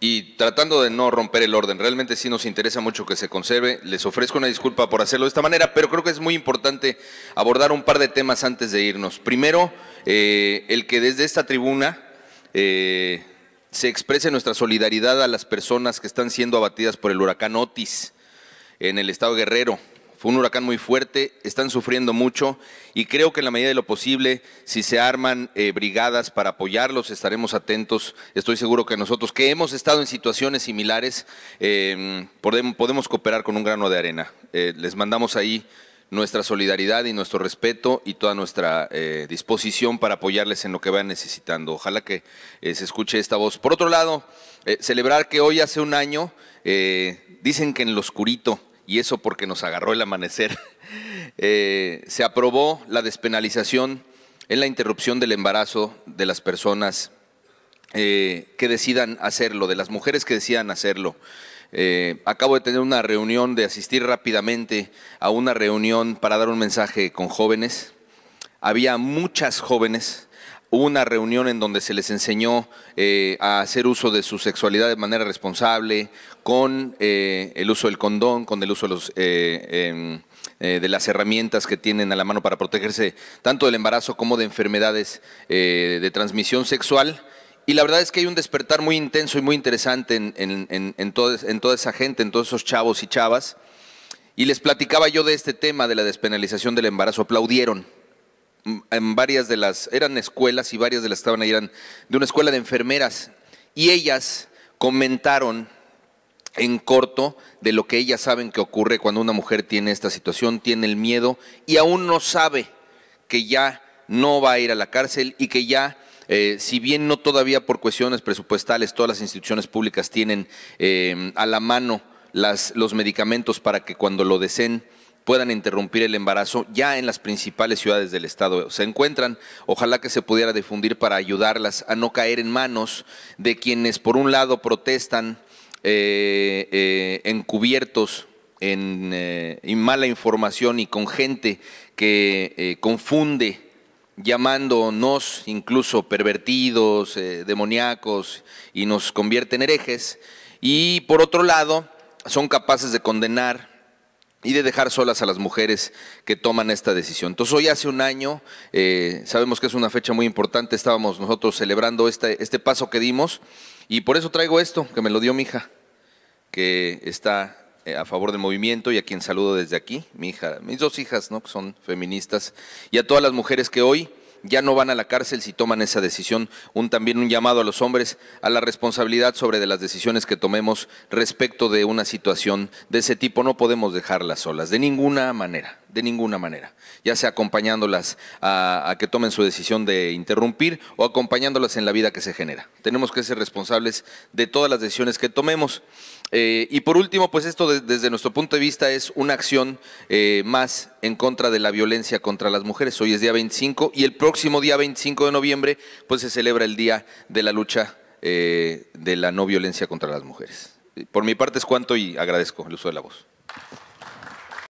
y tratando de no romper el orden, realmente sí nos interesa mucho que se conserve. Les ofrezco una disculpa por hacerlo de esta manera, pero creo que es muy importante abordar un par de temas antes de irnos. Primero, eh, el que desde esta tribuna eh, se exprese nuestra solidaridad a las personas que están siendo abatidas por el huracán Otis en el estado Guerrero. Fue un huracán muy fuerte, están sufriendo mucho y creo que en la medida de lo posible, si se arman eh, brigadas para apoyarlos, estaremos atentos. Estoy seguro que nosotros, que hemos estado en situaciones similares, em, podemos, cooperar con un grano de arena. Eh, les mandamos ahí nuestra solidaridad y nuestro respeto y toda nuestra eh, disposición para apoyarles en lo que vayan necesitando. Ojalá que se escuche esta voz. Por otro lado, celebrar que hoy hace un año, dicen que en lo oscurito, y eso porque nos agarró el amanecer, eh, se aprobó la despenalización en la interrupción del embarazo de las personas eh, que decidan hacerlo, de las mujeres que decidan hacerlo. Eh, acabo de tener una reunión, de asistir rápidamente a una reunión para dar un mensaje con jóvenes. Había muchas jóvenes Hubo una reunión en donde se les enseñó eh, a hacer uso de su sexualidad de manera responsable, con eh, el uso del condón, con el uso de, los, eh, em, de, las herramientas que tienen a la mano para protegerse tanto del embarazo como de enfermedades de transmisión sexual. Y la verdad es que hay un despertar muy intenso y muy interesante en, toda esa gente, en todos esos chavos y chavas. Y les platicaba yo de este tema de la despenalización del embarazo. Aplaudieron en varias de las, eran escuelas y varias de las estaban ahí eran de una escuela de enfermeras y ellas comentaron en corto de lo que ellas saben que ocurre cuando una mujer tiene esta situación, tiene el miedo y aún no sabe que ya no va a ir a la cárcel y que ya eh, si bien no todavía por cuestiones presupuestales todas las instituciones públicas tienen eh, a la mano los medicamentos para que cuando lo deseen puedan interrumpir el embarazo ya en las principales ciudades del estado se encuentran. Ojalá que se pudiera difundir para ayudarlas a no caer en manos de quienes por un lado protestan eh, eh, encubiertos en, en, eh, mala información y con gente que confunde llamándonos incluso pervertidos, demoníacos y nos convierte en herejes. Y por otro lado, son capaces de condenar y de dejar solas a las mujeres que toman esta decisión. Entonces hoy hace un año, eh, sabemos que es una fecha muy importante, estábamos nosotros celebrando este, este paso que dimos y por eso traigo esto, que me lo dio mi hija, que está eh, a favor del movimiento y a quien saludo desde aquí, mi hija, mis dos hijas, ¿no? que son feministas, y a todas las mujeres que hoy ya no van a la cárcel si toman esa decisión. Un, también un llamado a los hombres a la responsabilidad sobre de las decisiones que tomemos respecto de una situación de ese tipo. No podemos dejarlas solas, de ninguna manera de ninguna manera, ya sea acompañándolas a, que tomen su decisión de interrumpir o acompañándolas en la vida que se genera. Tenemos que ser responsables de todas las decisiones que tomemos. Eh, y por último, pues esto desde nuestro punto de vista es una acción eh, más en contra de la violencia contra las mujeres. Hoy es día 25 y el próximo día 25 de noviembre pues se celebra el Día de la Lucha eh, de la No Violencia contra las Mujeres. Por mi parte es cuanto y agradezco el uso de la voz.